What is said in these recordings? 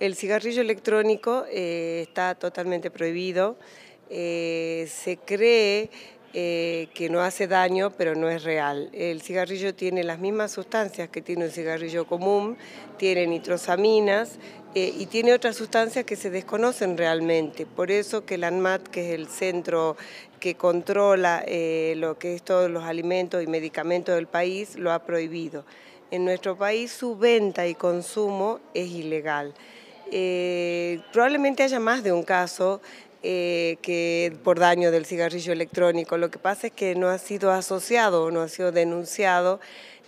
El cigarrillo electrónico eh, está totalmente prohibido. Eh, se cree eh, que no hace daño, pero no es real. El cigarrillo tiene las mismas sustancias que tiene un cigarrillo común, tiene nitrosaminas y tiene otras sustancias que se desconocen realmente. Por eso que el ANMAT, que es el centro que controla lo que es todos los alimentos y medicamentos del país, lo ha prohibido. En nuestro país su venta y consumo es ilegal. Eh, probablemente haya más de un caso eh, que por daño del cigarrillo electrónico. Lo que pasa es que no ha sido asociado, o no ha sido denunciado.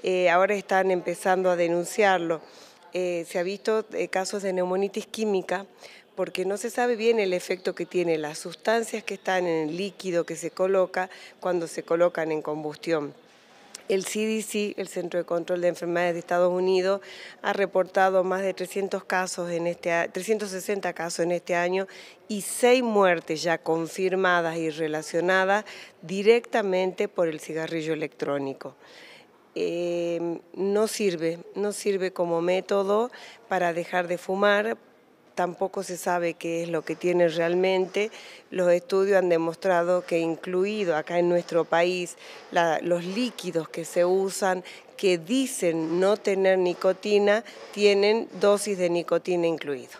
Eh, ahora están empezando a denunciarlo. Eh, se ha visto casos de neumonitis química porque no se sabe bien el efecto que tiene las sustancias que están en el líquido que se coloca cuando se colocan en combustión. El CDC, el Centro de Control de Enfermedades de Estados Unidos, ha reportado más de 300 casos en este, 360 casos en este año y seis muertes ya confirmadas y relacionadas directamente por el cigarrillo electrónico. Eh, no sirve, no sirve como método para dejar de fumar tampoco se sabe qué es lo que tiene realmente. Los estudios han demostrado que incluido acá en nuestro país los líquidos que se usan, que dicen no tener nicotina, tienen dosis de nicotina incluido.